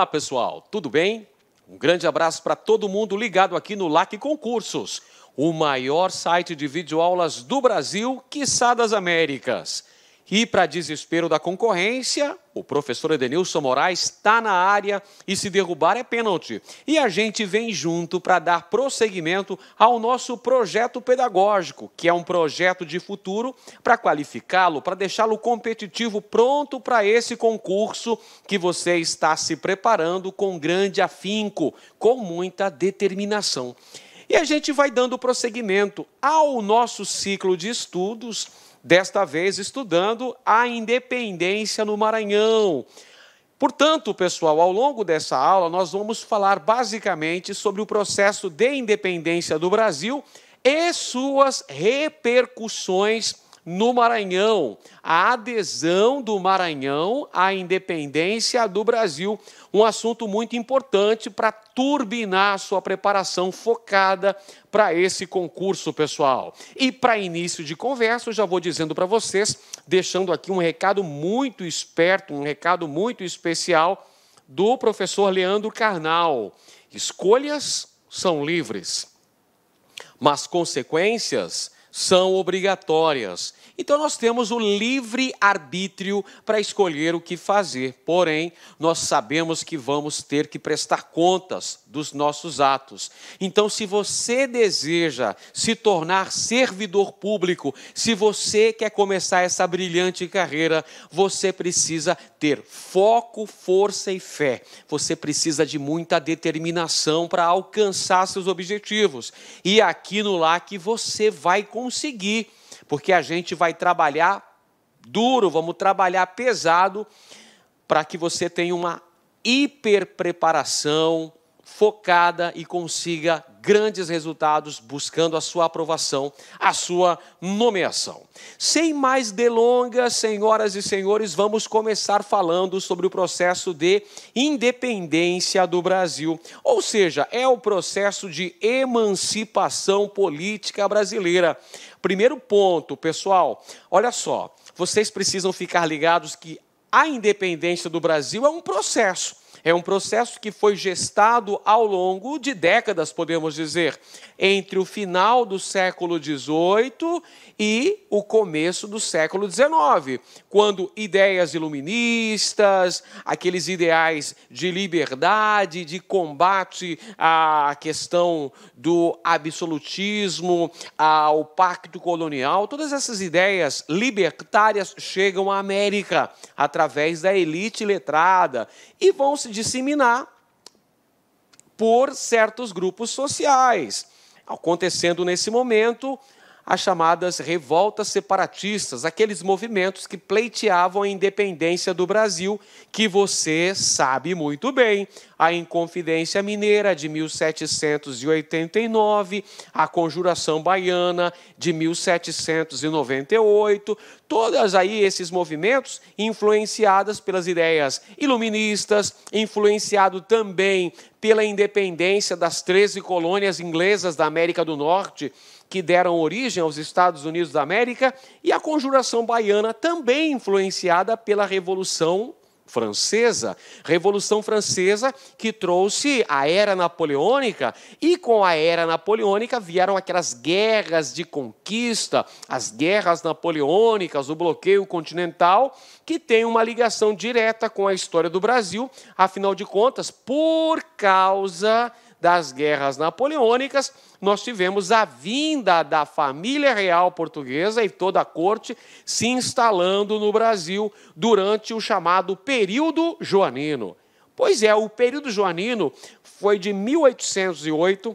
Olá, pessoal, tudo bem? Um grande abraço para todo mundo ligado aqui no LAC Concursos, o maior site de videoaulas do Brasil, quiçá das Américas. E, para desespero da concorrência, o professor Edenilson Moraes está na área e se derrubar é pênalti. E a gente vem junto para dar prosseguimento ao nosso projeto pedagógico, que é um projeto de futuro para qualificá-lo, para deixá-lo competitivo, pronto para esse concurso que você está se preparando com grande afinco, com muita determinação. E a gente vai dando prosseguimento ao nosso ciclo de estudos desta vez estudando a independência no Maranhão. Portanto, pessoal, ao longo dessa aula, nós vamos falar basicamente sobre o processo de independência do Brasil e suas repercussões no Maranhão, a adesão do Maranhão à independência do Brasil, um assunto muito importante para turbinar sua preparação focada para esse concurso, pessoal. E para início de conversa, eu já vou dizendo para vocês, deixando aqui um recado muito esperto, um recado muito especial do professor Leandro Carnal. Escolhas são livres, mas consequências são obrigatórias. Então nós temos o livre arbítrio para escolher o que fazer. Porém, nós sabemos que vamos ter que prestar contas dos nossos atos. Então, se você deseja se tornar servidor público, se você quer começar essa brilhante carreira, você precisa ter foco, força e fé. Você precisa de muita determinação para alcançar seus objetivos. E é aqui no LAC você vai com conseguir, porque a gente vai trabalhar duro, vamos trabalhar pesado para que você tenha uma hiperpreparação focada e consiga grandes resultados buscando a sua aprovação, a sua nomeação. Sem mais delongas, senhoras e senhores, vamos começar falando sobre o processo de independência do Brasil, ou seja, é o processo de emancipação política brasileira. Primeiro ponto, pessoal, olha só, vocês precisam ficar ligados que a independência do Brasil é um processo é um processo que foi gestado ao longo de décadas, podemos dizer, entre o final do século XVIII e o começo do século XIX, quando ideias iluministas, aqueles ideais de liberdade, de combate à questão do absolutismo, ao pacto colonial, todas essas ideias libertárias chegam à América através da elite letrada e vão se disseminar por certos grupos sociais, acontecendo nesse momento as chamadas revoltas separatistas, aqueles movimentos que pleiteavam a independência do Brasil, que você sabe muito bem a Inconfidência Mineira de 1789, a Conjuração Baiana de 1798, todas aí esses movimentos influenciadas pelas ideias iluministas, influenciado também pela independência das 13 colônias inglesas da América do Norte, que deram origem aos Estados Unidos da América, e a conjuração baiana, também influenciada pela Revolução Francesa, Revolução Francesa que trouxe a era napoleônica e com a era napoleônica vieram aquelas guerras de conquista, as guerras napoleônicas, o bloqueio continental, que tem uma ligação direta com a história do Brasil, afinal de contas, por causa das guerras napoleônicas, nós tivemos a vinda da família real portuguesa e toda a corte se instalando no Brasil durante o chamado período joanino. Pois é, o período joanino foi de 1808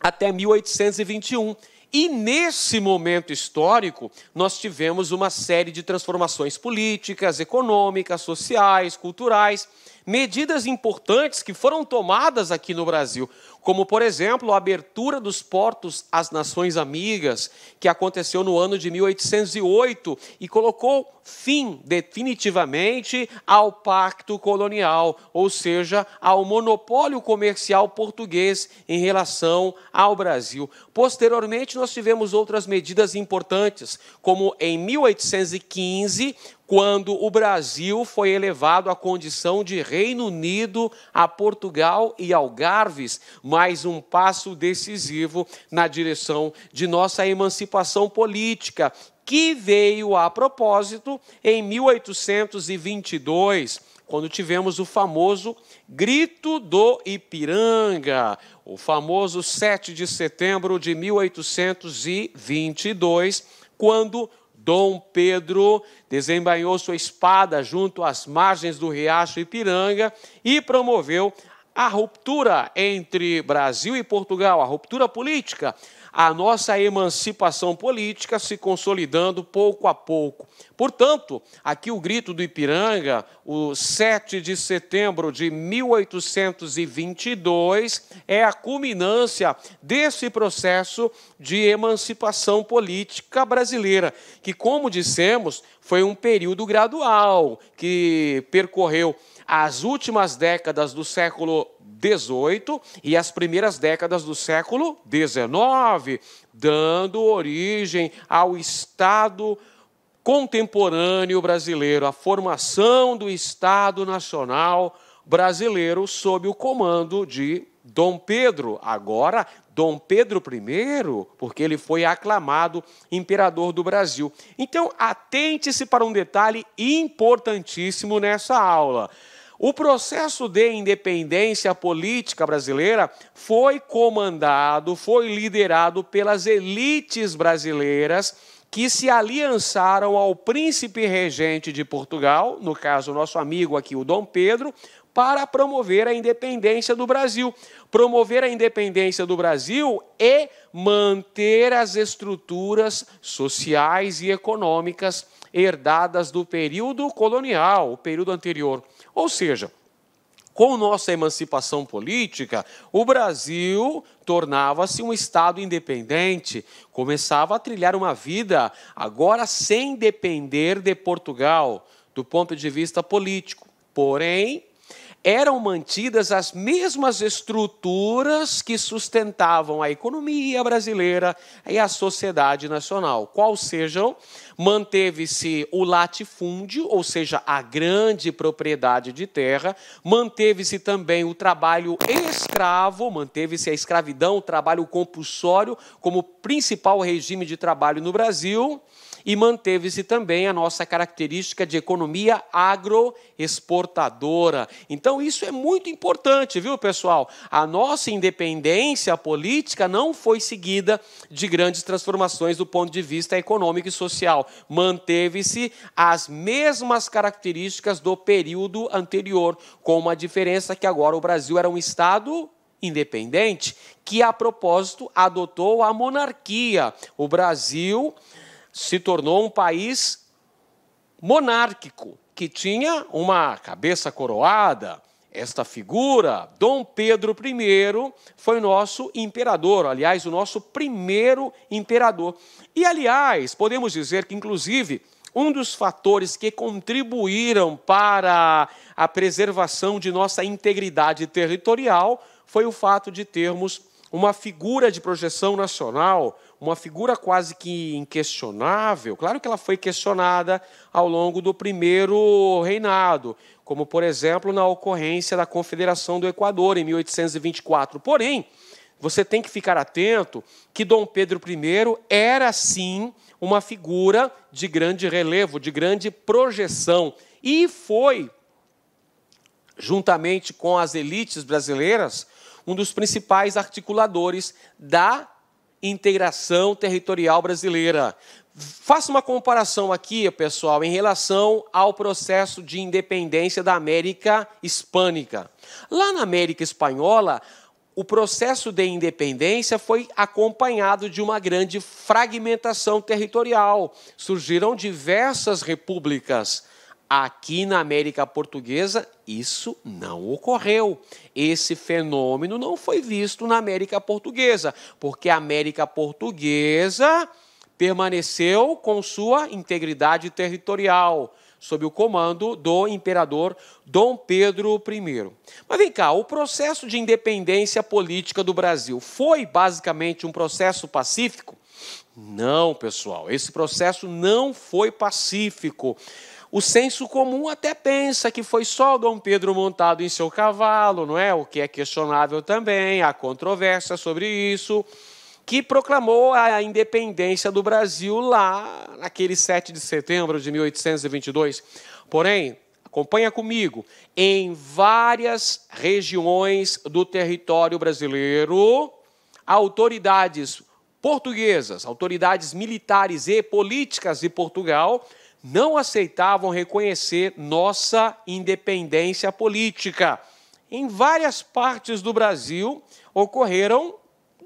até 1821. E nesse momento histórico, nós tivemos uma série de transformações políticas, econômicas, sociais, culturais medidas importantes que foram tomadas aqui no Brasil, como, por exemplo, a abertura dos portos às nações amigas, que aconteceu no ano de 1808 e colocou fim definitivamente ao pacto colonial, ou seja, ao monopólio comercial português em relação ao Brasil. Posteriormente, nós tivemos outras medidas importantes, como em 1815, quando o Brasil foi elevado à condição de Reino Unido a Portugal e Algarves, mais um passo decisivo na direção de nossa emancipação política, que veio a propósito em 1822, quando tivemos o famoso Grito do Ipiranga, o famoso 7 de setembro de 1822, quando Dom Pedro desembainhou sua espada junto às margens do riacho Ipiranga e promoveu a ruptura entre Brasil e Portugal, a ruptura política, a nossa emancipação política se consolidando pouco a pouco. Portanto, aqui o grito do Ipiranga, o 7 de setembro de 1822, é a culminância desse processo de emancipação política brasileira, que, como dissemos, foi um período gradual que percorreu as últimas décadas do século XVIII e as primeiras décadas do século XIX, dando origem ao Estado contemporâneo brasileiro, a formação do Estado Nacional brasileiro sob o comando de Dom Pedro, agora Dom Pedro I, porque ele foi aclamado imperador do Brasil. Então, atente-se para um detalhe importantíssimo nessa aula. O processo de independência política brasileira foi comandado, foi liderado pelas elites brasileiras que se aliançaram ao príncipe regente de Portugal, no caso, nosso amigo aqui, o Dom Pedro, para promover a independência do Brasil. Promover a independência do Brasil e manter as estruturas sociais e econômicas herdadas do período colonial, o período anterior ou seja, com nossa emancipação política, o Brasil tornava-se um Estado independente, começava a trilhar uma vida agora sem depender de Portugal, do ponto de vista político. Porém, eram mantidas as mesmas estruturas que sustentavam a economia brasileira e a sociedade nacional. Qual sejam, manteve-se o latifúndio, ou seja, a grande propriedade de terra, manteve-se também o trabalho escravo, manteve-se a escravidão, o trabalho compulsório como principal regime de trabalho no Brasil e manteve-se também a nossa característica de economia agroexportadora. Então, isso é muito importante, viu, pessoal? A nossa independência política não foi seguida de grandes transformações do ponto de vista econômico e social. Manteve-se as mesmas características do período anterior, com uma diferença que agora o Brasil era um Estado independente, que a propósito adotou a monarquia. O Brasil se tornou um país monárquico, que tinha uma cabeça coroada. Esta figura, Dom Pedro I, foi nosso imperador, aliás, o nosso primeiro imperador. E, aliás, podemos dizer que, inclusive, um dos fatores que contribuíram para a preservação de nossa integridade territorial foi o fato de termos uma figura de projeção nacional uma figura quase que inquestionável. Claro que ela foi questionada ao longo do primeiro reinado, como, por exemplo, na ocorrência da Confederação do Equador, em 1824. Porém, você tem que ficar atento que Dom Pedro I era, sim, uma figura de grande relevo, de grande projeção, e foi, juntamente com as elites brasileiras, um dos principais articuladores da integração territorial brasileira. Faça uma comparação aqui, pessoal, em relação ao processo de independência da América Hispânica. Lá na América Espanhola, o processo de independência foi acompanhado de uma grande fragmentação territorial. Surgiram diversas repúblicas Aqui na América Portuguesa, isso não ocorreu. Esse fenômeno não foi visto na América Portuguesa, porque a América Portuguesa permaneceu com sua integridade territorial, sob o comando do imperador Dom Pedro I. Mas vem cá, o processo de independência política do Brasil foi basicamente um processo pacífico? Não, pessoal, esse processo não foi pacífico. O senso comum até pensa que foi só Dom Pedro montado em seu cavalo, não é? O que é questionável também, há controvérsia sobre isso, que proclamou a independência do Brasil lá naquele 7 de setembro de 1822. Porém, acompanha comigo, em várias regiões do território brasileiro, autoridades portuguesas, autoridades militares e políticas de Portugal, não aceitavam reconhecer nossa independência política. Em várias partes do Brasil ocorreram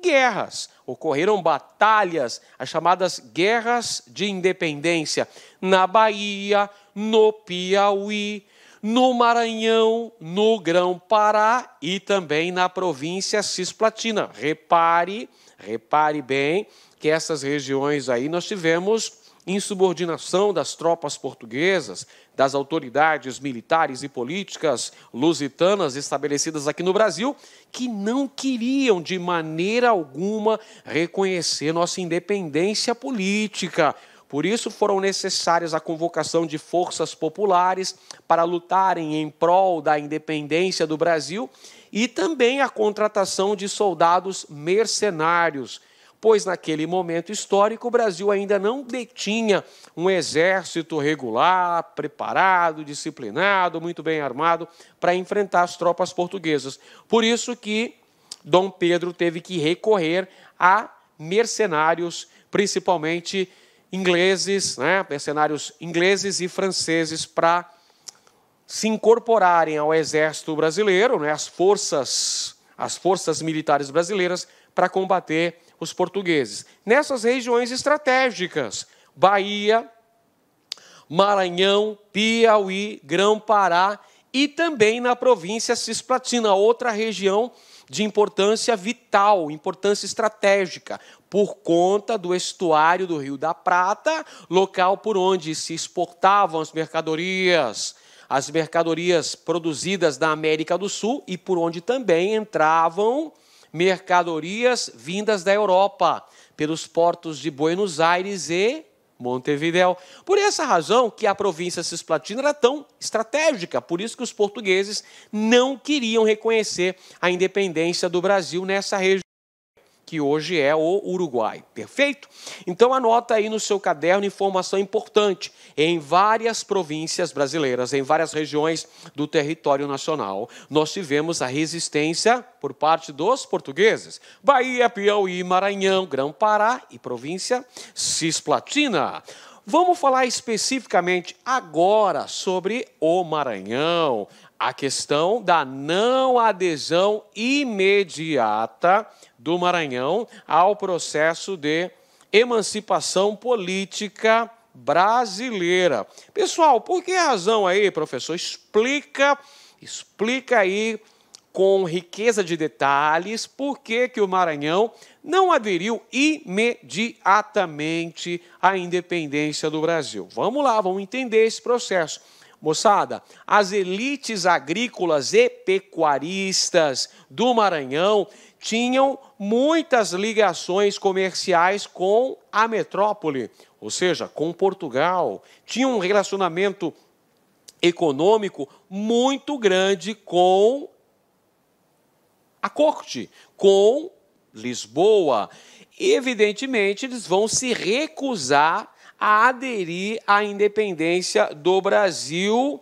guerras, ocorreram batalhas, as chamadas guerras de independência, na Bahia, no Piauí, no Maranhão, no Grão-Pará e também na província Cisplatina. Repare, repare bem que essas regiões aí nós tivemos insubordinação das tropas portuguesas, das autoridades militares e políticas lusitanas estabelecidas aqui no Brasil, que não queriam de maneira alguma reconhecer nossa independência política. Por isso foram necessárias a convocação de forças populares para lutarem em prol da independência do Brasil e também a contratação de soldados mercenários pois naquele momento histórico o Brasil ainda não detinha um exército regular, preparado, disciplinado, muito bem armado para enfrentar as tropas portuguesas. Por isso que Dom Pedro teve que recorrer a mercenários, principalmente ingleses, né, mercenários ingleses e franceses para se incorporarem ao exército brasileiro, né, as forças, as forças militares brasileiras para combater os portugueses. Nessas regiões estratégicas, Bahia, Maranhão, Piauí, Grão-Pará e também na província Cisplatina, outra região de importância vital, importância estratégica, por conta do estuário do Rio da Prata, local por onde se exportavam as mercadorias, as mercadorias produzidas da América do Sul e por onde também entravam mercadorias vindas da Europa, pelos portos de Buenos Aires e Montevideo. Por essa razão que a província cisplatina era tão estratégica, por isso que os portugueses não queriam reconhecer a independência do Brasil nessa região que hoje é o Uruguai. Perfeito? Então anota aí no seu caderno informação importante. Em várias províncias brasileiras, em várias regiões do território nacional, nós tivemos a resistência por parte dos portugueses. Bahia, Piauí, Maranhão, Grão-Pará e província Cisplatina. Vamos falar especificamente agora sobre o Maranhão, a questão da não adesão imediata do Maranhão ao processo de emancipação política brasileira. Pessoal, por que razão aí, professor? Explica, explica aí com riqueza de detalhes por que, que o Maranhão não aderiu imediatamente à independência do Brasil. Vamos lá, vamos entender esse processo. Moçada, as elites agrícolas e pecuaristas do Maranhão tinham muitas ligações comerciais com a metrópole, ou seja, com Portugal. Tinham um relacionamento econômico muito grande com a corte, com Lisboa. Evidentemente, eles vão se recusar a aderir à independência do Brasil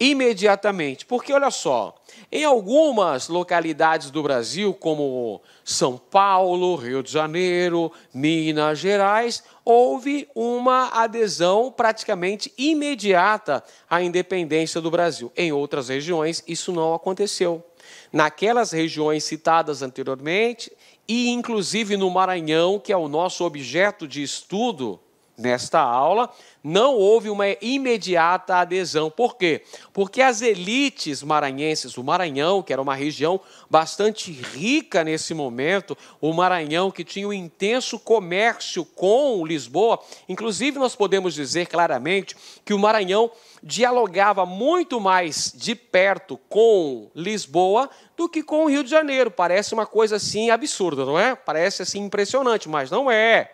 imediatamente. Porque olha só, em algumas localidades do Brasil, como São Paulo, Rio de Janeiro, Minas Gerais, houve uma adesão praticamente imediata à independência do Brasil. Em outras regiões, isso não aconteceu. Naquelas regiões citadas anteriormente, e inclusive no Maranhão, que é o nosso objeto de estudo, Nesta aula, não houve uma imediata adesão. Por quê? Porque as elites maranhenses, o Maranhão, que era uma região bastante rica nesse momento, o Maranhão que tinha um intenso comércio com Lisboa, inclusive nós podemos dizer claramente que o Maranhão dialogava muito mais de perto com Lisboa do que com o Rio de Janeiro. Parece uma coisa assim absurda, não é? Parece assim impressionante, mas não é.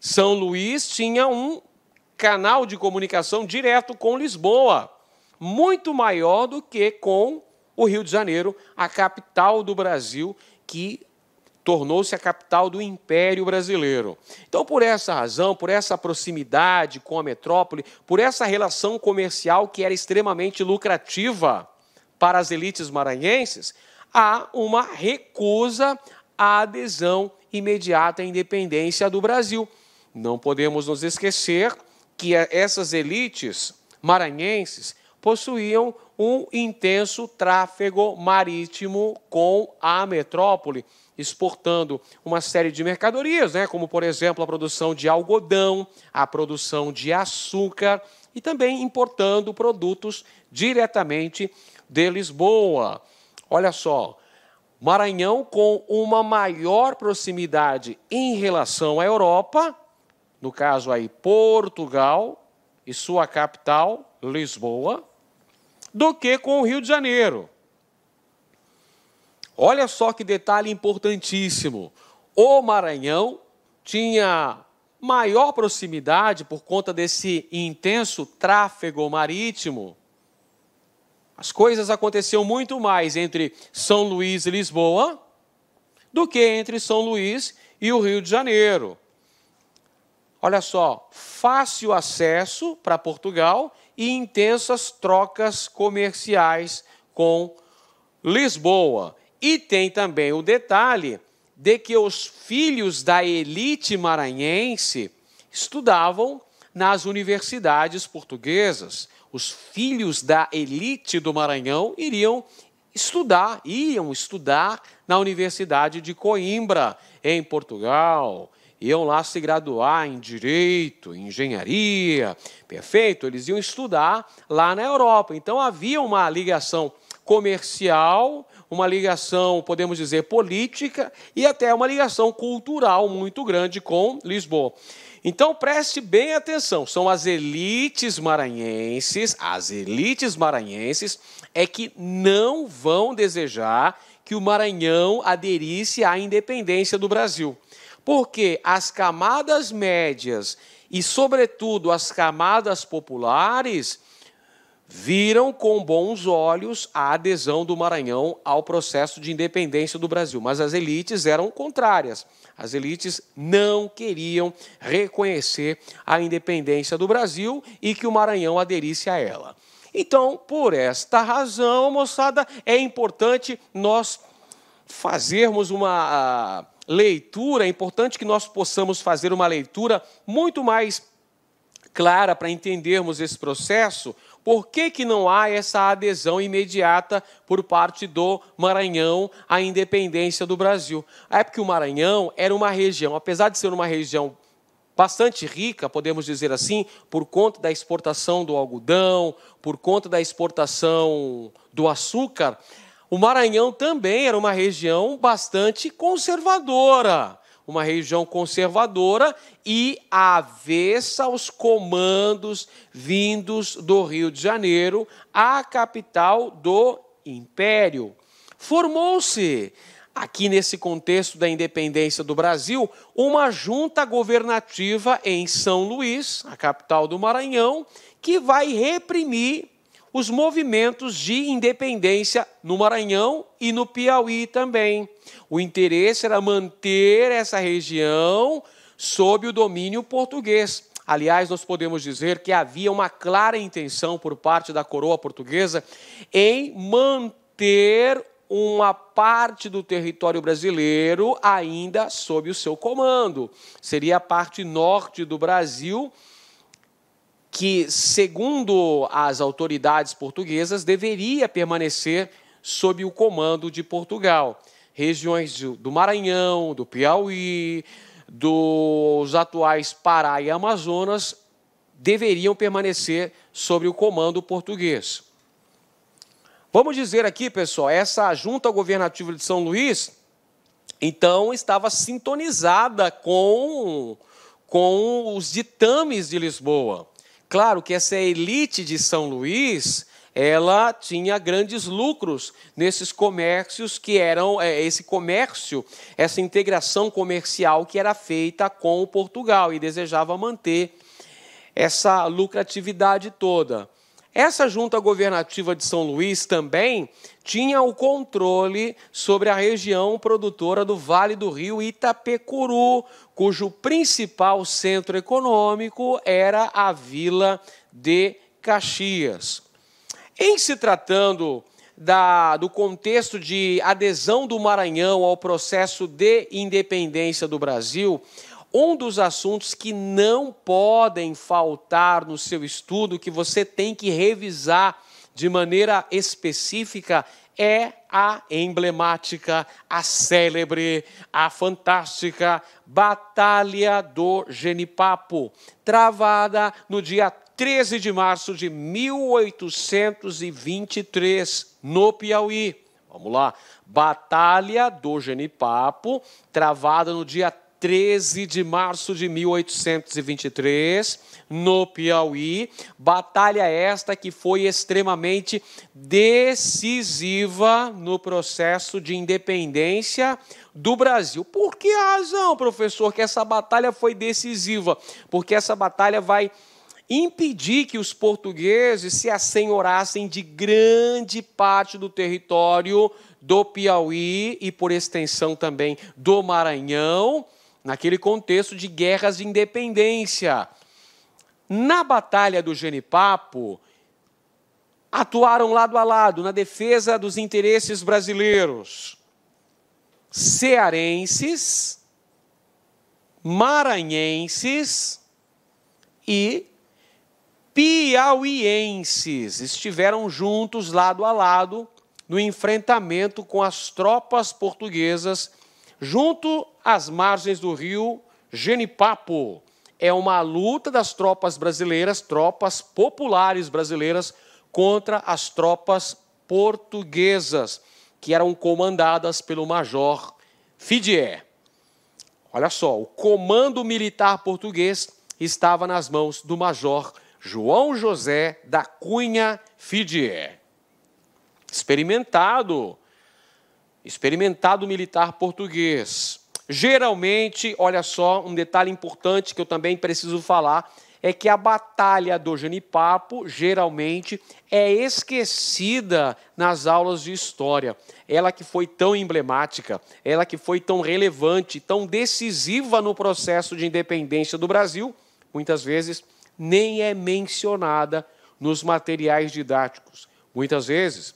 São Luís tinha um canal de comunicação direto com Lisboa, muito maior do que com o Rio de Janeiro, a capital do Brasil, que tornou-se a capital do Império Brasileiro. Então, por essa razão, por essa proximidade com a metrópole, por essa relação comercial que era extremamente lucrativa para as elites maranhenses, há uma recusa à adesão imediata à independência do Brasil. Não podemos nos esquecer que essas elites maranhenses possuíam um intenso tráfego marítimo com a metrópole, exportando uma série de mercadorias, né, como por exemplo a produção de algodão, a produção de açúcar e também importando produtos diretamente de Lisboa. Olha só, Maranhão com uma maior proximidade em relação à Europa no caso aí Portugal e sua capital, Lisboa, do que com o Rio de Janeiro. Olha só que detalhe importantíssimo. O Maranhão tinha maior proximidade por conta desse intenso tráfego marítimo. As coisas aconteciam muito mais entre São Luís e Lisboa do que entre São Luís e o Rio de Janeiro olha só, fácil acesso para Portugal e intensas trocas comerciais com Lisboa. E tem também o detalhe de que os filhos da elite maranhense estudavam nas universidades portuguesas. Os filhos da elite do Maranhão iriam estudar, iam estudar na Universidade de Coimbra, em Portugal iam lá se graduar em direito, em engenharia, perfeito? Eles iam estudar lá na Europa. Então havia uma ligação comercial, uma ligação, podemos dizer, política e até uma ligação cultural muito grande com Lisboa. Então preste bem atenção, são as elites maranhenses, as elites maranhenses é que não vão desejar que o Maranhão aderisse à independência do Brasil. Porque as camadas médias e, sobretudo, as camadas populares viram com bons olhos a adesão do Maranhão ao processo de independência do Brasil, mas as elites eram contrárias. As elites não queriam reconhecer a independência do Brasil e que o Maranhão aderisse a ela. Então, por esta razão, moçada, é importante nós fazermos uma ah, leitura, é importante que nós possamos fazer uma leitura muito mais clara para entendermos esse processo. Por que, que não há essa adesão imediata por parte do Maranhão à independência do Brasil? É porque o Maranhão era uma região, apesar de ser uma região bastante rica, podemos dizer assim, por conta da exportação do algodão, por conta da exportação do açúcar, o Maranhão também era uma região bastante conservadora, uma região conservadora e avessa aos comandos vindos do Rio de Janeiro, a capital do império. Formou-se aqui nesse contexto da independência do Brasil, uma junta governativa em São Luís, a capital do Maranhão, que vai reprimir os movimentos de independência no Maranhão e no Piauí também. O interesse era manter essa região sob o domínio português. Aliás, nós podemos dizer que havia uma clara intenção por parte da coroa portuguesa em manter uma parte do território brasileiro ainda sob o seu comando. Seria a parte norte do Brasil que, segundo as autoridades portuguesas, deveria permanecer sob o comando de Portugal. Regiões do Maranhão, do Piauí, dos atuais Pará e Amazonas deveriam permanecer sob o comando português. Vamos dizer aqui, pessoal, essa junta governativa de São Luís, então, estava sintonizada com, com os ditames de Lisboa. Claro que essa elite de São Luís, ela tinha grandes lucros nesses comércios que eram é, esse comércio, essa integração comercial que era feita com o Portugal e desejava manter essa lucratividade toda. Essa junta governativa de São Luís também tinha o controle sobre a região produtora do Vale do Rio Itapecuru, cujo principal centro econômico era a vila de Caxias. Em se tratando da, do contexto de adesão do Maranhão ao processo de independência do Brasil, um dos assuntos que não podem faltar no seu estudo, que você tem que revisar de maneira específica, é a emblemática, a célebre, a fantástica Batalha do Genipapo, travada no dia 13 de março de 1823, no Piauí. Vamos lá. Batalha do Genipapo, travada no dia 13 13 de março de 1823, no Piauí, batalha esta que foi extremamente decisiva no processo de independência do Brasil. Por que razão, professor, que essa batalha foi decisiva? Porque essa batalha vai impedir que os portugueses se assenhorassem de grande parte do território do Piauí e, por extensão, também do Maranhão naquele contexto de guerras de independência. Na Batalha do Genipapo, atuaram lado a lado na defesa dos interesses brasileiros cearenses, maranhenses e piauienses estiveram juntos lado a lado no enfrentamento com as tropas portuguesas junto às margens do rio Genipapo. É uma luta das tropas brasileiras, tropas populares brasileiras, contra as tropas portuguesas, que eram comandadas pelo major Fidier. Olha só, o comando militar português estava nas mãos do major João José da Cunha Fidier. Experimentado, experimentado militar português. Geralmente, olha só, um detalhe importante que eu também preciso falar é que a batalha do Genipapo geralmente é esquecida nas aulas de história. Ela que foi tão emblemática, ela que foi tão relevante, tão decisiva no processo de independência do Brasil, muitas vezes nem é mencionada nos materiais didáticos. Muitas vezes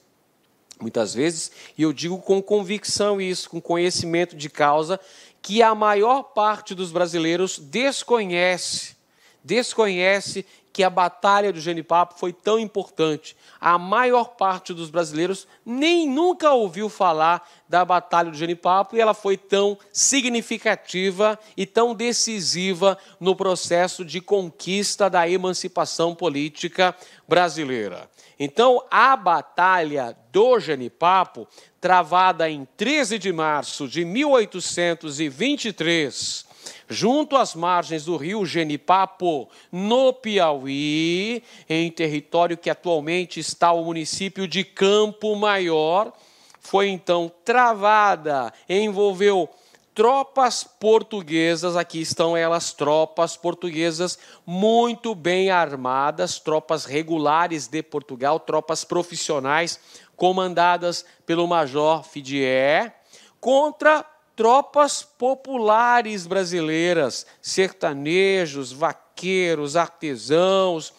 muitas vezes, e eu digo com convicção isso, com conhecimento de causa, que a maior parte dos brasileiros desconhece, desconhece que a batalha do Genipapo foi tão importante. A maior parte dos brasileiros nem nunca ouviu falar da batalha do Genipapo e ela foi tão significativa e tão decisiva no processo de conquista da emancipação política brasileira. Então, a batalha do Genipapo, travada em 13 de março de 1823, junto às margens do rio Genipapo, no Piauí, em território que atualmente está o município de Campo Maior, foi então travada, envolveu tropas portuguesas, aqui estão elas, tropas portuguesas muito bem armadas, tropas regulares de Portugal, tropas profissionais comandadas pelo Major Fidier, contra tropas populares brasileiras, sertanejos, vaqueiros, artesãos,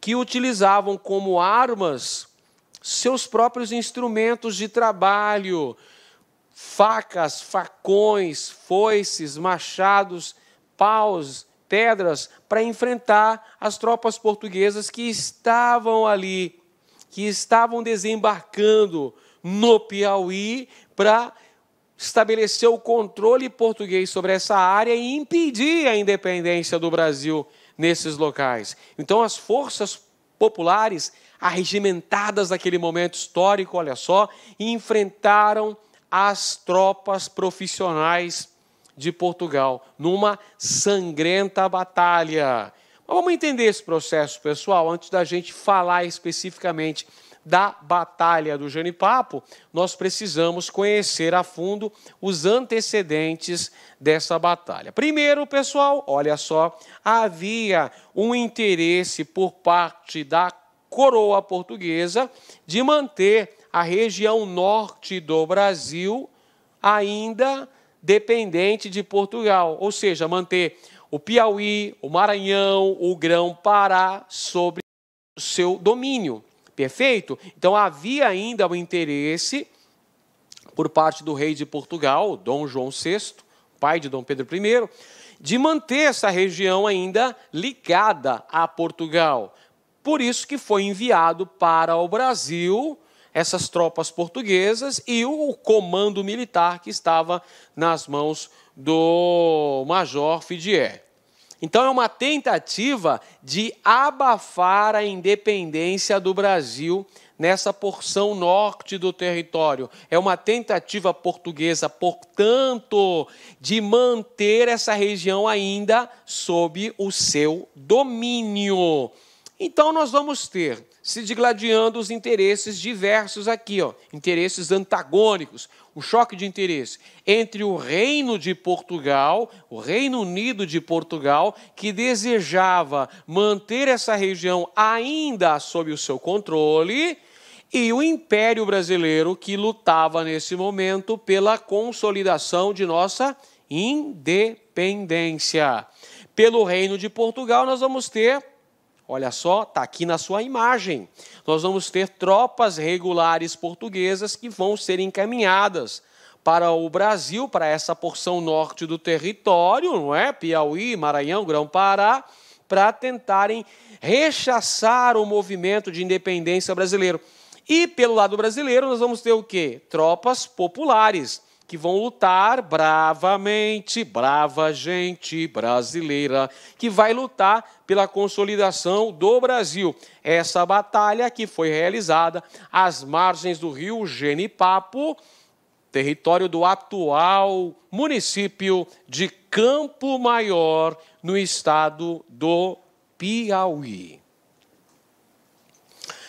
que utilizavam como armas seus próprios instrumentos de trabalho, facas, facões, foices, machados, paus, pedras para enfrentar as tropas portuguesas que estavam ali, que estavam desembarcando no Piauí para estabelecer o controle português sobre essa área e impedir a independência do Brasil nesses locais. Então, as forças populares arregimentadas naquele momento histórico, olha só, enfrentaram as tropas profissionais de Portugal, numa sangrenta batalha. Mas vamos entender esse processo, pessoal, antes da gente falar especificamente da Batalha do Janipapo, nós precisamos conhecer a fundo os antecedentes dessa batalha. Primeiro, pessoal, olha só, havia um interesse por parte da coroa portuguesa de manter a região norte do Brasil ainda dependente de Portugal, ou seja, manter o Piauí, o Maranhão, o Grão-Pará sob seu domínio. Perfeito? Então havia ainda o interesse por parte do rei de Portugal, Dom João VI, pai de Dom Pedro I, de manter essa região ainda ligada a Portugal. Por isso que foi enviado para o Brasil essas tropas portuguesas e o comando militar que estava nas mãos do Major Fidier. Então é uma tentativa de abafar a independência do Brasil nessa porção norte do território. É uma tentativa portuguesa, portanto, de manter essa região ainda sob o seu domínio. Então, nós vamos ter se digladiando os interesses diversos aqui, ó, interesses antagônicos, o choque de interesse entre o reino de Portugal, o Reino Unido de Portugal, que desejava manter essa região ainda sob o seu controle, e o Império Brasileiro, que lutava nesse momento pela consolidação de nossa independência. Pelo Reino de Portugal, nós vamos ter Olha só, está aqui na sua imagem. Nós vamos ter tropas regulares portuguesas que vão ser encaminhadas para o Brasil, para essa porção norte do território, não é? Piauí, Maranhão, Grão-Pará, para tentarem rechaçar o movimento de independência brasileiro. E pelo lado brasileiro, nós vamos ter o quê? Tropas populares que vão lutar bravamente, brava gente brasileira, que vai lutar pela consolidação do Brasil. Essa batalha que foi realizada às margens do rio Genipapo, território do atual município de Campo Maior, no estado do Piauí.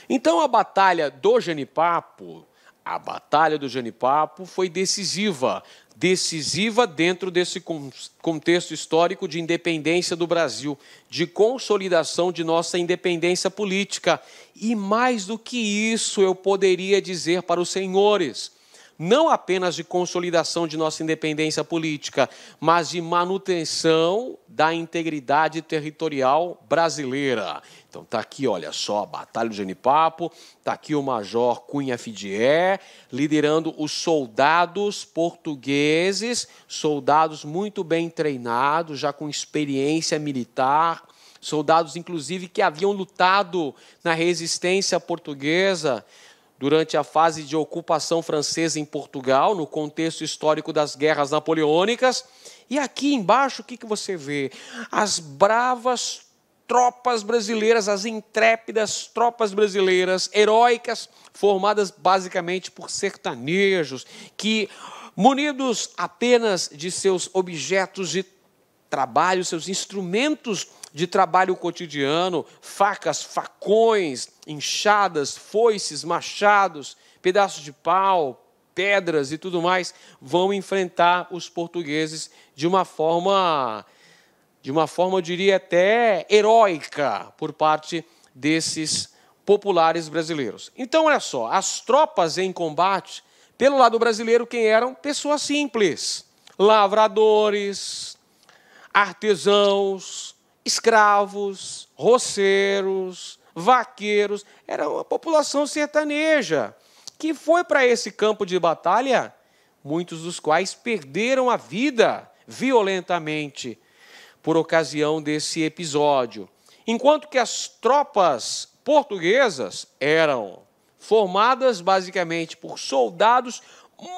Então, a batalha do Genipapo a Batalha do Janipapo foi decisiva, decisiva dentro desse contexto histórico de independência do Brasil, de consolidação de nossa independência política. E mais do que isso, eu poderia dizer para os senhores, não apenas de consolidação de nossa independência política, mas de manutenção da integridade territorial brasileira, então tá aqui, olha só, Batalha do Genipapo, tá aqui o Major Cunha Fidier liderando os soldados portugueses, soldados muito bem treinados, já com experiência militar, soldados inclusive que haviam lutado na resistência portuguesa durante a fase de ocupação francesa em Portugal, no contexto histórico das guerras napoleônicas. E aqui embaixo o que, que você vê? As bravas tropas brasileiras, as intrépidas tropas brasileiras, heróicas, formadas basicamente por sertanejos, que, munidos apenas de seus objetos de trabalho, seus instrumentos de trabalho cotidiano, facas, facões, enxadas, foices, machados, pedaços de pau, pedras e tudo mais, vão enfrentar os portugueses de uma forma de uma forma, eu diria até heróica, por parte desses populares brasileiros. Então, olha só, as tropas em combate, pelo lado brasileiro, quem eram? Pessoas simples, lavradores, artesãos, escravos, roceiros, vaqueiros, era uma população sertaneja que foi para esse campo de batalha, muitos dos quais perderam a vida violentamente por ocasião desse episódio. Enquanto que as tropas portuguesas eram formadas basicamente por soldados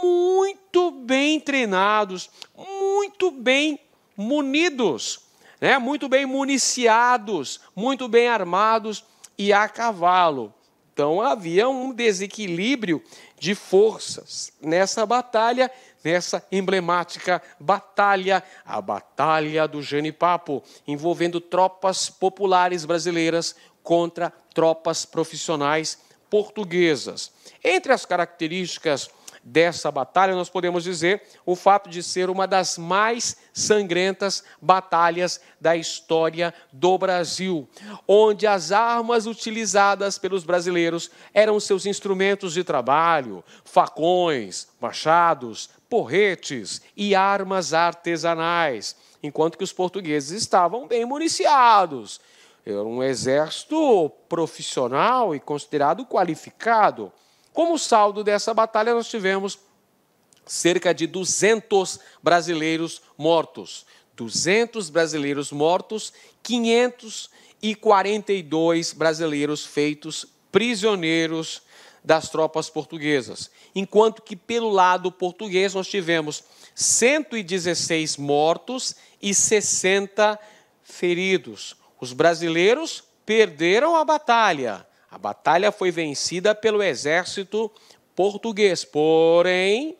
muito bem treinados, muito bem munidos, né? muito bem municiados, muito bem armados e a cavalo. Então havia um desequilíbrio de forças nessa batalha nessa emblemática batalha, a Batalha do Genipapo, envolvendo tropas populares brasileiras contra tropas profissionais portuguesas. Entre as características dessa batalha, nós podemos dizer o fato de ser uma das mais sangrentas batalhas da história do Brasil, onde as armas utilizadas pelos brasileiros eram seus instrumentos de trabalho, facões, machados, porretes e armas artesanais, enquanto que os portugueses estavam bem municiados. Era um exército profissional e considerado qualificado. Como saldo dessa batalha, nós tivemos cerca de 200 brasileiros mortos. 200 brasileiros mortos, 542 brasileiros feitos prisioneiros das tropas portuguesas. Enquanto que pelo lado português nós tivemos 116 mortos e 60 feridos. Os brasileiros perderam a batalha, a batalha foi vencida pelo exército português, porém,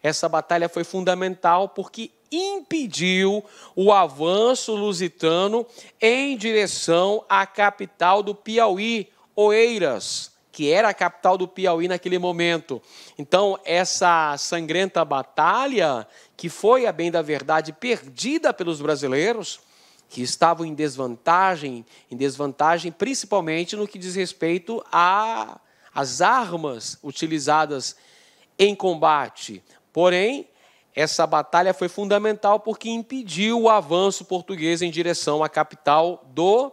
essa batalha foi fundamental porque impediu o avanço lusitano em direção à capital do Piauí, Oeiras, que era a capital do Piauí naquele momento. Então, essa sangrenta batalha, que foi, a bem da verdade, perdida pelos brasileiros, que estavam em desvantagem, em desvantagem principalmente no que diz respeito às armas utilizadas em combate. Porém, essa batalha foi fundamental porque impediu o avanço português em direção à capital do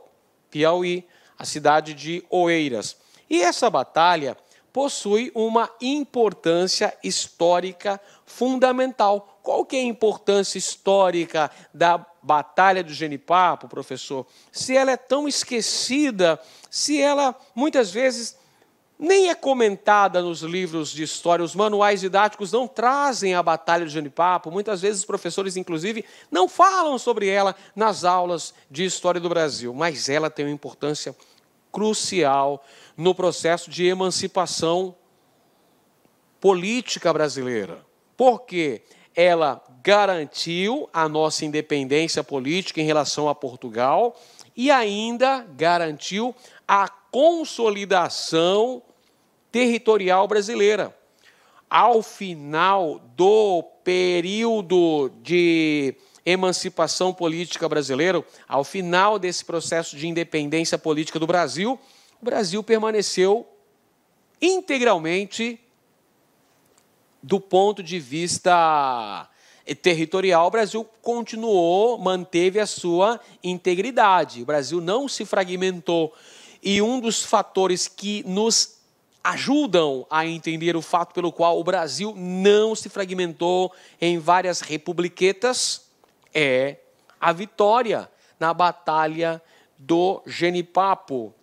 Piauí, a cidade de Oeiras. E essa batalha possui uma importância histórica fundamental. Qual que é a importância histórica da Batalha do Genipapo, professor, se ela é tão esquecida, se ela muitas vezes nem é comentada nos livros de história, os manuais didáticos não trazem a Batalha do Genipapo, muitas vezes os professores, inclusive, não falam sobre ela nas aulas de História do Brasil, mas ela tem uma importância crucial no processo de emancipação política brasileira. Por quê? ela garantiu a nossa independência política em relação a Portugal e ainda garantiu a consolidação territorial brasileira. Ao final do período de emancipação política brasileiro, ao final desse processo de independência política do Brasil, o Brasil permaneceu integralmente do ponto de vista eh, territorial, o Brasil continuou, manteve a sua integridade. O Brasil não se fragmentou. E um dos fatores que nos ajudam a entender o fato pelo qual o Brasil não se fragmentou em várias republiquetas é a vitória na Batalha do Genipapo.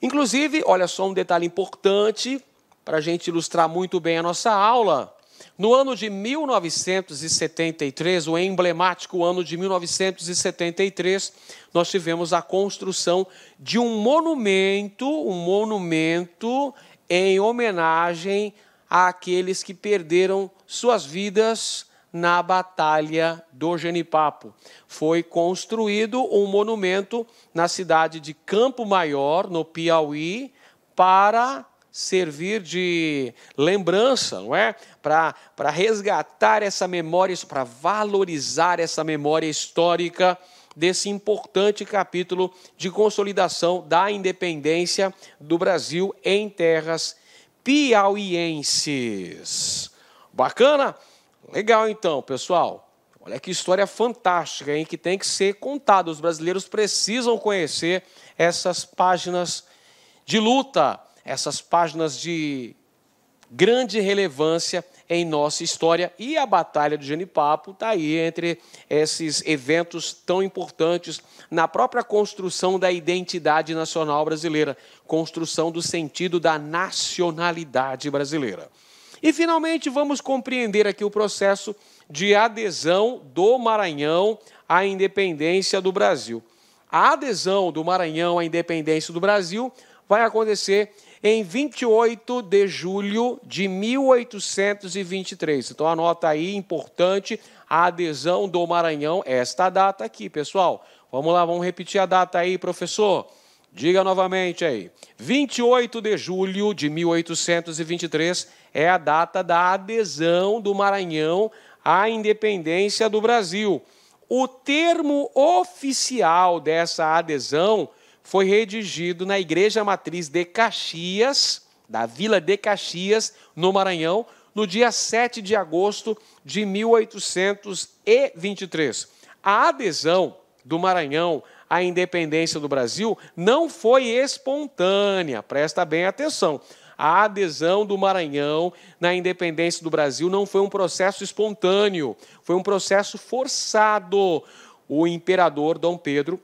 Inclusive, olha só um detalhe importante para a gente ilustrar muito bem a nossa aula. No ano de 1973, o emblemático ano de 1973, nós tivemos a construção de um monumento, um monumento em homenagem àqueles que perderam suas vidas na Batalha do Genipapo. Foi construído um monumento na cidade de Campo Maior, no Piauí, para servir de lembrança, não é? Para resgatar essa memória, para valorizar essa memória histórica desse importante capítulo de consolidação da independência do Brasil em terras piauienses. Bacana? Legal então, pessoal. Olha que história fantástica, hein? Que tem que ser contada. Os brasileiros precisam conhecer essas páginas de luta essas páginas de grande relevância em nossa história. E a Batalha do Genipapo está aí entre esses eventos tão importantes na própria construção da identidade nacional brasileira, construção do sentido da nacionalidade brasileira. E, finalmente, vamos compreender aqui o processo de adesão do Maranhão à independência do Brasil. A adesão do Maranhão à independência do Brasil vai acontecer em 28 de julho de 1823. Então anota aí, importante, a adesão do Maranhão, esta data aqui, pessoal. Vamos lá, vamos repetir a data aí, professor. Diga novamente aí. 28 de julho de 1823 é a data da adesão do Maranhão à independência do Brasil. O termo oficial dessa adesão foi redigido na Igreja Matriz de Caxias, da Vila de Caxias, no Maranhão, no dia 7 de agosto de 1823. A adesão do Maranhão à independência do Brasil não foi espontânea, presta bem atenção. A adesão do Maranhão na independência do Brasil não foi um processo espontâneo, foi um processo forçado. O imperador Dom Pedro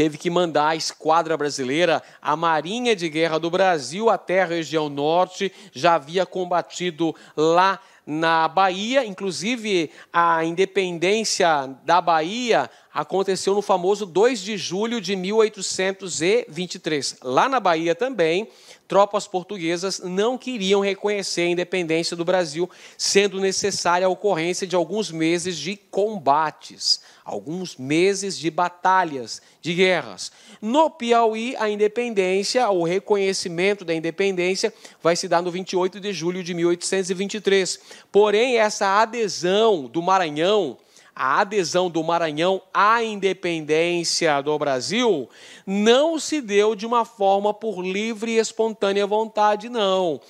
teve que mandar a esquadra brasileira, a Marinha de Guerra do Brasil, até a região norte, já havia combatido lá na Bahia, inclusive a independência da Bahia aconteceu no famoso 2 de julho de 1823. Lá na Bahia também, tropas portuguesas não queriam reconhecer a independência do Brasil, sendo necessária a ocorrência de alguns meses de combates alguns meses de batalhas, de guerras. No Piauí, a independência, o reconhecimento da independência, vai se dar no 28 de julho de 1823. Porém, essa adesão do Maranhão, a adesão do Maranhão à independência do Brasil não se deu de uma forma por livre e espontânea vontade, não.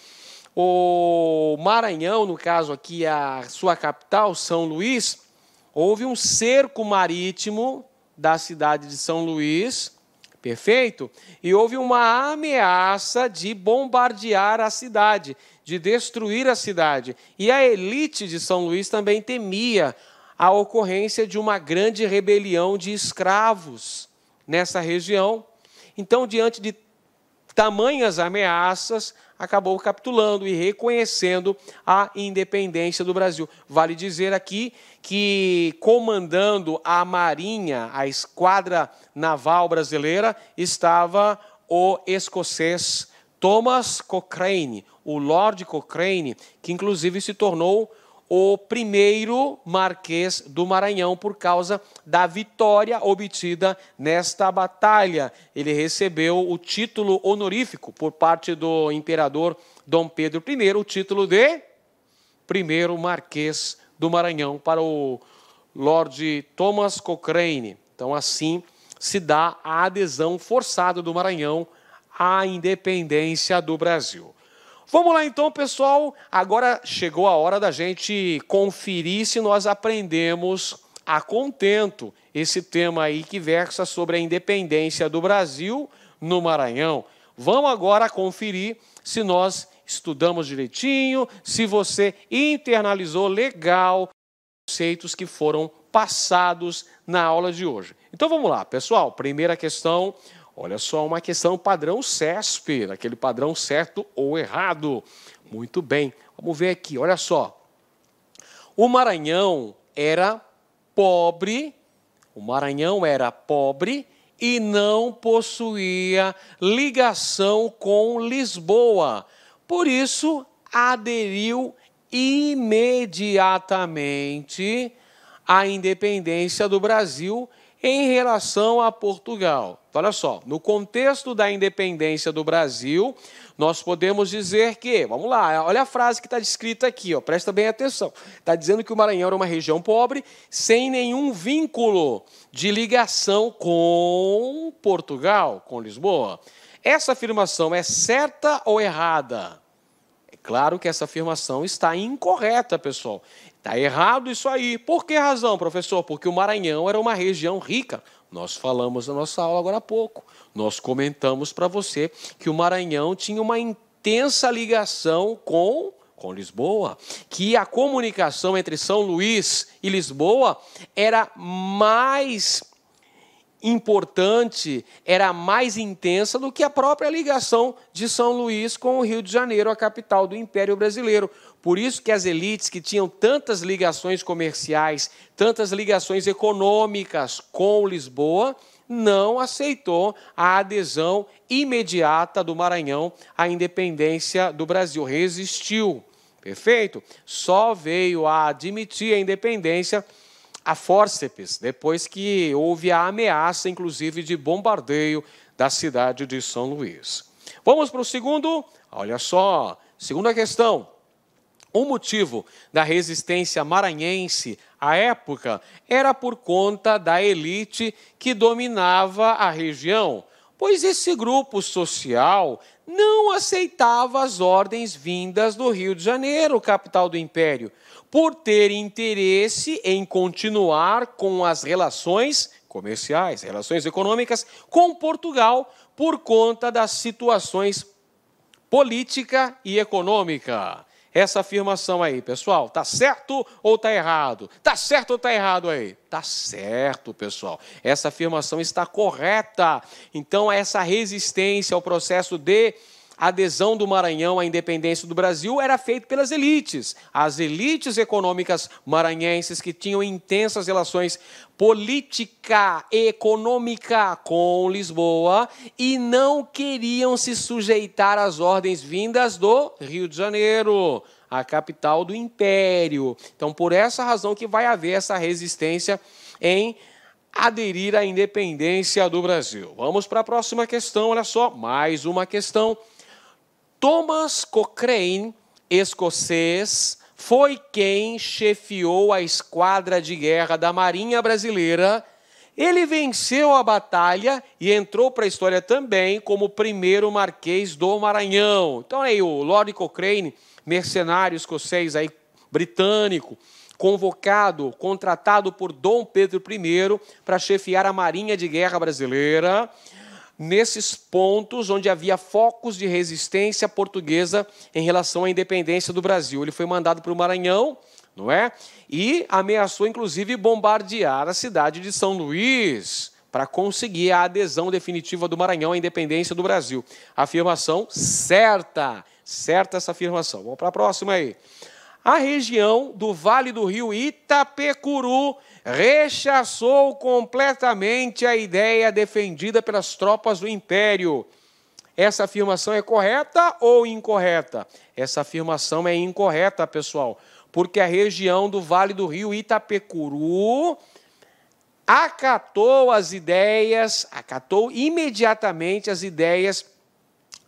O Maranhão, no caso aqui, a sua capital, São Luís, houve um cerco marítimo da cidade de São Luís, perfeito? E houve uma ameaça de bombardear a cidade, de destruir a cidade. E a elite de São Luís também temia a ocorrência de uma grande rebelião de escravos nessa região. Então, diante de tamanhas ameaças, acabou capitulando e reconhecendo a independência do Brasil. Vale dizer aqui que comandando a Marinha, a Esquadra Naval Brasileira, estava o escocês Thomas Cochrane, o Lord Cochrane, que inclusive se tornou o primeiro Marquês do Maranhão por causa da vitória obtida nesta batalha. Ele recebeu o título honorífico por parte do imperador Dom Pedro I, o título de primeiro Marquês do Maranhão para o Lord Thomas Cochrane. Então assim se dá a adesão forçada do Maranhão à independência do Brasil. Vamos lá então, pessoal. Agora chegou a hora da gente conferir se nós aprendemos a contento esse tema aí que versa sobre a independência do Brasil no Maranhão. Vamos agora conferir se nós estudamos direitinho, se você internalizou legal os conceitos que foram passados na aula de hoje. Então vamos lá, pessoal. Primeira questão Olha só, uma questão padrão CESP, naquele padrão certo ou errado. Muito bem, vamos ver aqui, olha só. O Maranhão era pobre, o Maranhão era pobre e não possuía ligação com Lisboa. Por isso, aderiu imediatamente à independência do Brasil em relação a Portugal. olha só, no contexto da independência do Brasil, nós podemos dizer que, vamos lá, olha a frase que está descrita aqui, ó, presta bem atenção. Está dizendo que o Maranhão era uma região pobre, sem nenhum vínculo de ligação com Portugal, com Lisboa. Essa afirmação é certa ou errada? É claro que essa afirmação está incorreta, pessoal. Está errado isso aí. Por que razão, professor? Porque o Maranhão era uma região rica. Nós falamos na nossa aula agora há pouco. Nós comentamos para você que o Maranhão tinha uma intensa ligação com, com Lisboa, que a comunicação entre São Luís e Lisboa era mais importante, era mais intensa do que a própria ligação de São Luís com o Rio de Janeiro, a capital do Império Brasileiro. Por isso que as elites que tinham tantas ligações comerciais, tantas ligações econômicas com Lisboa, não aceitou a adesão imediata do Maranhão à independência do Brasil, resistiu. Perfeito? Só veio a admitir a independência a fórceps, depois que houve a ameaça, inclusive, de bombardeio da cidade de São Luís. Vamos para o segundo? Olha só, segunda questão. O motivo da resistência maranhense à época era por conta da elite que dominava a região, pois esse grupo social não aceitava as ordens vindas do Rio de Janeiro, capital do império, por ter interesse em continuar com as relações comerciais, relações econômicas com Portugal por conta das situações política e econômica essa afirmação aí, pessoal. Tá certo ou tá errado? Tá certo ou tá errado aí? Tá certo, pessoal. Essa afirmação está correta. Então essa resistência ao processo de a adesão do Maranhão à independência do Brasil era feita pelas elites, as elites econômicas maranhenses que tinham intensas relações política e econômica com Lisboa e não queriam se sujeitar às ordens vindas do Rio de Janeiro a capital do império. Então, por essa razão que vai haver essa resistência em aderir à independência do Brasil. Vamos para a próxima questão, olha só, mais uma questão. Thomas Cochrane, escocês, foi quem chefiou a esquadra de guerra da Marinha Brasileira. Ele venceu a batalha e entrou para a história também como primeiro marquês do Maranhão. Então aí o Lord Cochrane, mercenário escocês aí britânico, convocado, contratado por Dom Pedro I para chefiar a Marinha de Guerra Brasileira nesses pontos onde havia focos de resistência portuguesa em relação à independência do Brasil. Ele foi mandado para o Maranhão, não é? E ameaçou, inclusive, bombardear a cidade de São Luís para conseguir a adesão definitiva do Maranhão à independência do Brasil. Afirmação certa, certa essa afirmação. Vamos para a próxima aí. A região do Vale do Rio Itapecuru rechaçou completamente a ideia defendida pelas tropas do império. Essa afirmação é correta ou incorreta? Essa afirmação é incorreta, pessoal, porque a região do Vale do Rio Itapecuru acatou as ideias, acatou imediatamente as ideias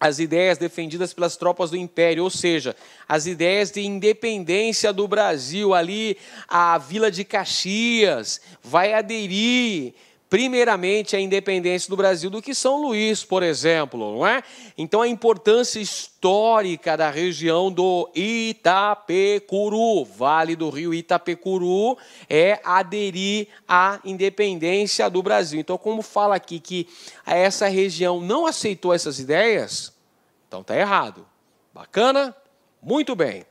as ideias defendidas pelas tropas do império, ou seja, as ideias de independência do Brasil, ali a Vila de Caxias vai aderir, primeiramente a independência do Brasil do que São Luís, por exemplo, não é? Então a importância histórica da região do Itapecuru, Vale do Rio Itapecuru, é aderir à independência do Brasil. Então, como fala aqui que essa região não aceitou essas ideias, então tá errado. Bacana? Muito bem.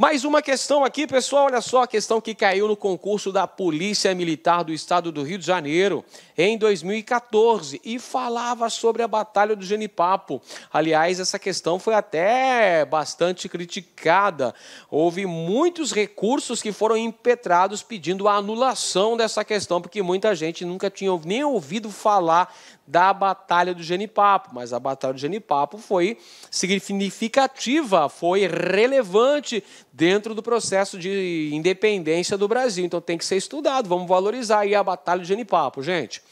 Mais uma questão aqui, pessoal. Olha só a questão que caiu no concurso da Polícia Militar do Estado do Rio de Janeiro em 2014 e falava sobre a Batalha do Genipapo. Aliás, essa questão foi até bastante criticada. Houve muitos recursos que foram impetrados pedindo a anulação dessa questão, porque muita gente nunca tinha nem ouvido falar da Batalha do Genipapo, mas a Batalha do Genipapo foi significativa, foi relevante dentro do processo de independência do Brasil. Então tem que ser estudado, vamos valorizar aí a Batalha do Genipapo, gente.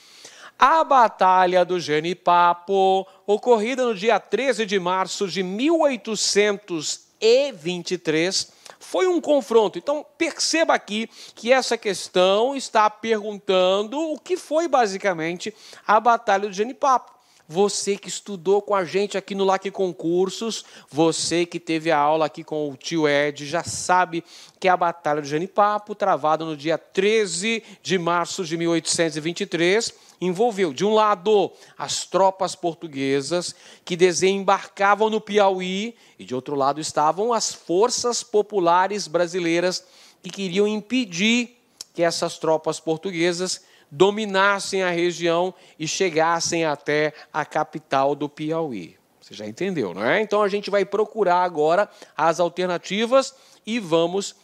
A Batalha do Genipapo, ocorrida no dia 13 de março de 1823, foi um confronto. Então, perceba aqui que essa questão está perguntando o que foi basicamente a Batalha do Genipapo. Você que estudou com a gente aqui no LAC Concursos, você que teve a aula aqui com o tio Ed, já sabe que é a Batalha do Janipapo, travada no dia 13 de março de 1823, envolveu, de um lado, as tropas portuguesas que desembarcavam no Piauí, e de outro lado estavam as forças populares brasileiras que queriam impedir que essas tropas portuguesas dominassem a região e chegassem até a capital do Piauí. Você já entendeu, não é? Então a gente vai procurar agora as alternativas e vamos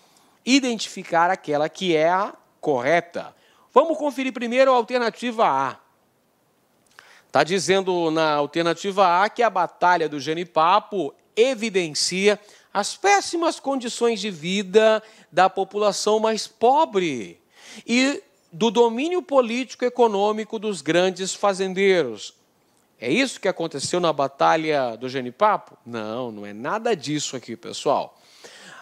identificar aquela que é a correta. Vamos conferir primeiro a alternativa A. Está dizendo na alternativa A que a Batalha do Genipapo evidencia as péssimas condições de vida da população mais pobre e do domínio político econômico dos grandes fazendeiros. É isso que aconteceu na Batalha do Genipapo? Não, não é nada disso aqui, pessoal.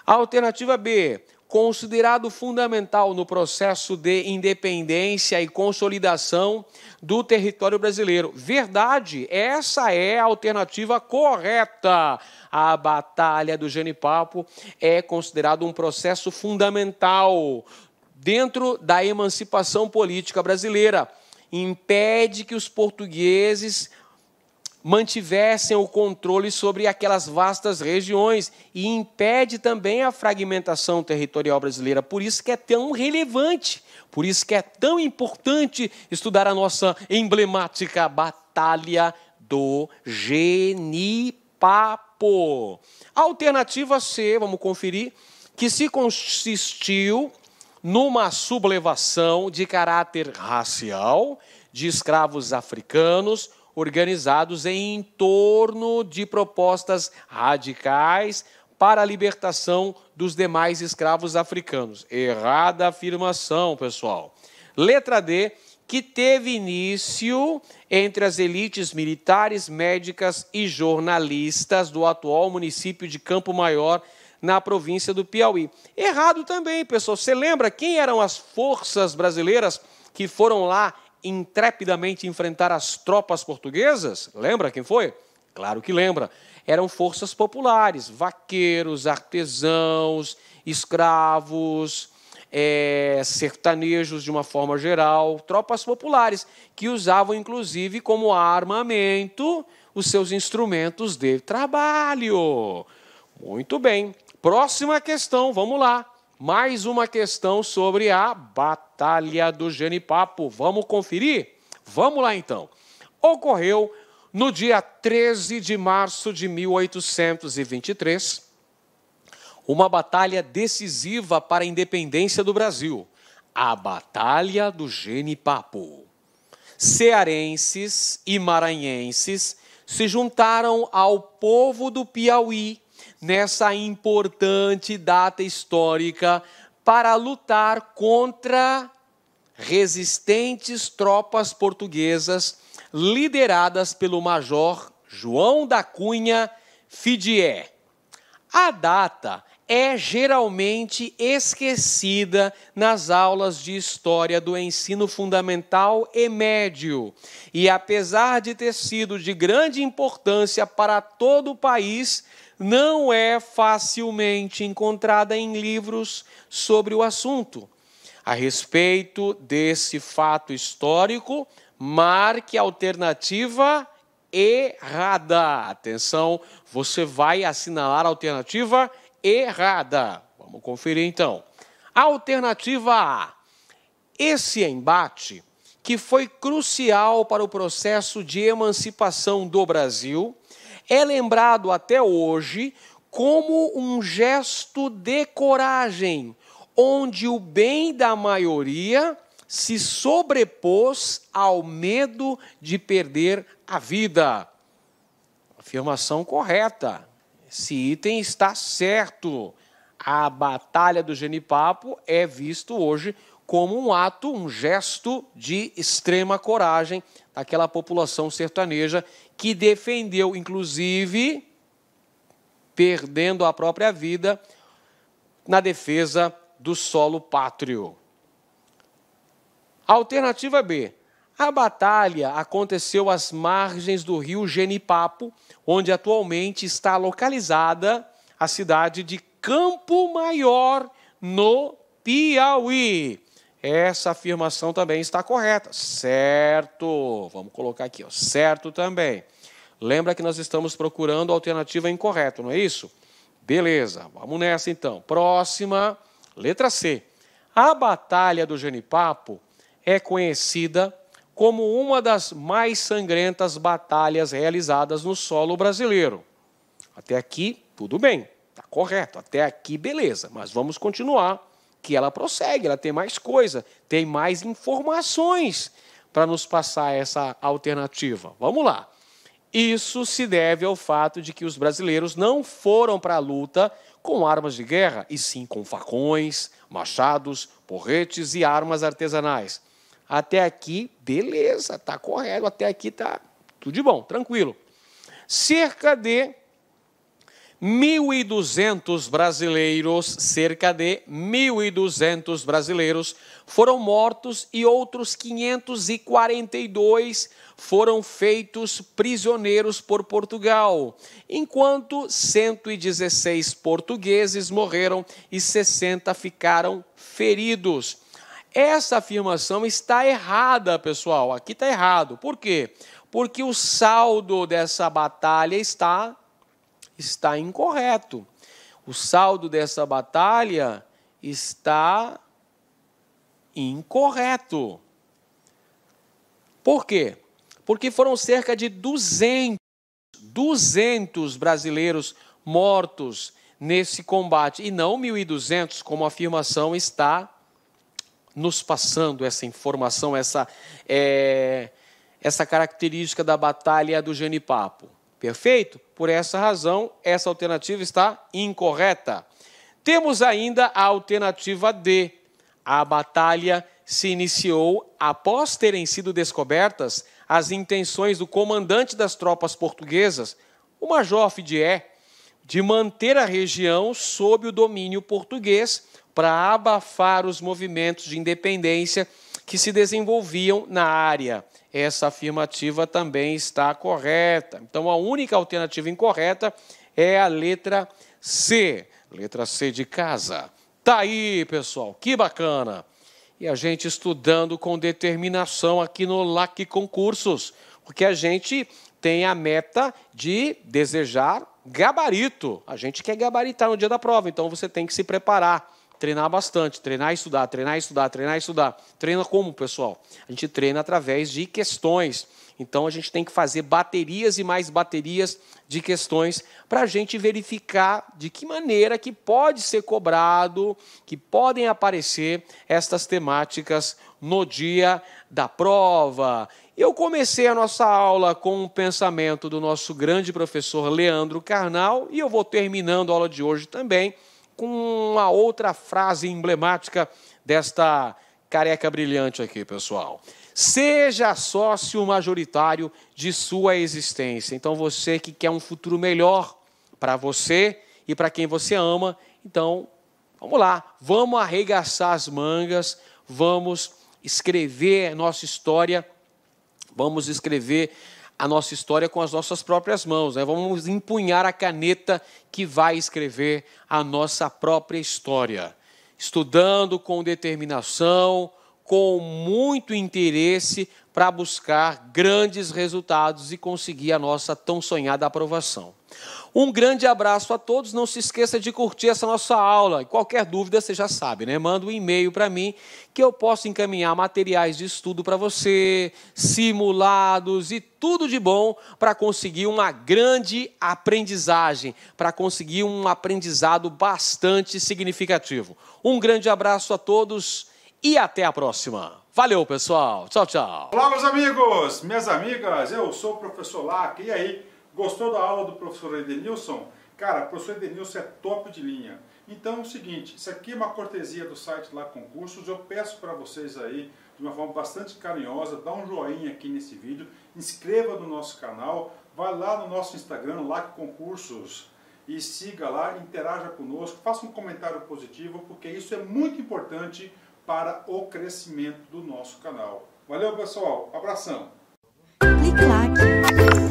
A alternativa B, considerado fundamental no processo de independência e consolidação do território brasileiro. Verdade, essa é a alternativa correta. A Batalha do Genipapo é considerado um processo fundamental dentro da emancipação política brasileira, impede que os portugueses mantivessem o controle sobre aquelas vastas regiões e impede também a fragmentação territorial brasileira. Por isso que é tão relevante, por isso que é tão importante estudar a nossa emblemática batalha do Genipapo. Alternativa C, vamos conferir, que se consistiu numa sublevação de caráter racial de escravos africanos organizados em torno de propostas radicais para a libertação dos demais escravos africanos. Errada afirmação, pessoal. Letra D, que teve início entre as elites militares, médicas e jornalistas do atual município de Campo Maior, na província do Piauí. Errado também, pessoal. Você lembra quem eram as forças brasileiras que foram lá intrepidamente enfrentar as tropas portuguesas? Lembra quem foi? Claro que lembra. Eram forças populares, vaqueiros, artesãos, escravos, é, sertanejos de uma forma geral, tropas populares, que usavam inclusive como armamento os seus instrumentos de trabalho. Muito bem. Próxima questão, vamos lá. Mais uma questão sobre a Batalha do Genipapo. Vamos conferir? Vamos lá então. Ocorreu no dia 13 de março de 1823 uma batalha decisiva para a independência do Brasil, a Batalha do Genipapo. Cearenses e maranhenses se juntaram ao povo do Piauí nessa importante data histórica para lutar contra resistentes tropas portuguesas lideradas pelo major João da Cunha Fidier. A data é geralmente esquecida nas aulas de história do ensino fundamental e médio. E apesar de ter sido de grande importância para todo o país, não é facilmente encontrada em livros sobre o assunto. A respeito desse fato histórico, marque a alternativa errada. Atenção, você vai assinalar a alternativa errada. Vamos conferir então. Alternativa A. Esse embate, que foi crucial para o processo de emancipação do Brasil, é lembrado até hoje como um gesto de coragem, onde o bem da maioria se sobrepôs ao medo de perder a vida. Afirmação correta. Esse item está certo. A batalha do genipapo é visto hoje como um ato, um gesto de extrema coragem daquela população sertaneja que defendeu, inclusive, perdendo a própria vida, na defesa do solo pátrio. Alternativa B. A batalha aconteceu às margens do rio Genipapo, onde atualmente está localizada a cidade de Campo Maior, no Piauí essa afirmação também está correta. Certo. Vamos colocar aqui, ó. certo também. Lembra que nós estamos procurando a alternativa incorreta, não é isso? Beleza, vamos nessa então. Próxima, letra C. A Batalha do Genipapo é conhecida como uma das mais sangrentas batalhas realizadas no solo brasileiro. Até aqui, tudo bem, está correto. Até aqui, beleza. Mas vamos continuar que ela prossegue, ela tem mais coisa, tem mais informações para nos passar essa alternativa. Vamos lá. Isso se deve ao fato de que os brasileiros não foram para a luta com armas de guerra, e sim com facões, machados, porretes e armas artesanais. Até aqui, beleza, tá correto, até aqui tá tudo de bom, tranquilo. Cerca de 1.200 brasileiros, cerca de 1.200 brasileiros, foram mortos e outros 542 foram feitos prisioneiros por Portugal, enquanto 116 portugueses morreram e 60 ficaram feridos. Essa afirmação está errada, pessoal. Aqui está errado. Por quê? Porque o saldo dessa batalha está está incorreto. O saldo dessa batalha está incorreto. Por quê? Porque foram cerca de 200, 200 brasileiros mortos nesse combate e não 1.200, como a afirmação está nos passando essa informação, essa, é, essa característica da batalha do Genipapo. Perfeito? Por essa razão, essa alternativa está incorreta. Temos ainda a alternativa D. A batalha se iniciou após terem sido descobertas as intenções do comandante das tropas portuguesas, o Major Fidier, de manter a região sob o domínio português para abafar os movimentos de independência que se desenvolviam na área. Essa afirmativa também está correta. Então, a única alternativa incorreta é a letra C. Letra C de casa. Tá aí, pessoal, que bacana! E a gente estudando com determinação aqui no LAC Concursos, porque a gente tem a meta de desejar gabarito. A gente quer gabaritar no dia da prova, então você tem que se preparar treinar bastante, treinar e estudar, treinar e estudar, treinar e estudar. Treina como, pessoal? A gente treina através de questões. Então a gente tem que fazer baterias e mais baterias de questões para a gente verificar de que maneira que pode ser cobrado, que podem aparecer estas temáticas no dia da prova. Eu comecei a nossa aula com um pensamento do nosso grande professor Leandro Carnal e eu vou terminando a aula de hoje também com uma outra frase emblemática desta careca brilhante aqui, pessoal. Seja sócio majoritário de sua existência. Então, você que quer um futuro melhor para você e para quem você ama, então, vamos lá, vamos arregaçar as mangas, vamos escrever nossa história, vamos escrever a nossa história com as nossas próprias mãos, né? vamos empunhar a caneta que vai escrever a nossa própria história, estudando com determinação, com muito interesse para buscar grandes resultados e conseguir a nossa tão sonhada aprovação. Um grande abraço a todos. Não se esqueça de curtir essa nossa aula. E qualquer dúvida, você já sabe, né? Manda um e-mail para mim que eu posso encaminhar materiais de estudo para você, simulados e tudo de bom para conseguir uma grande aprendizagem, para conseguir um aprendizado bastante significativo. Um grande abraço a todos e até a próxima. Valeu, pessoal. Tchau, tchau. Olá, meus amigos, minhas amigas. Eu sou o professor Lac. E aí, gostou da aula do professor Edenilson? Cara, o professor Edenilson é top de linha. Então é o seguinte, isso aqui é uma cortesia do site lá concursos. Eu peço para vocês aí, de uma forma bastante carinhosa, dá um joinha aqui nesse vídeo, inscreva no nosso canal, vai lá no nosso Instagram, LAC Concursos, e siga lá, interaja conosco, faça um comentário positivo, porque isso é muito importante para o crescimento do nosso canal. Valeu, pessoal. Abração. Clique lá.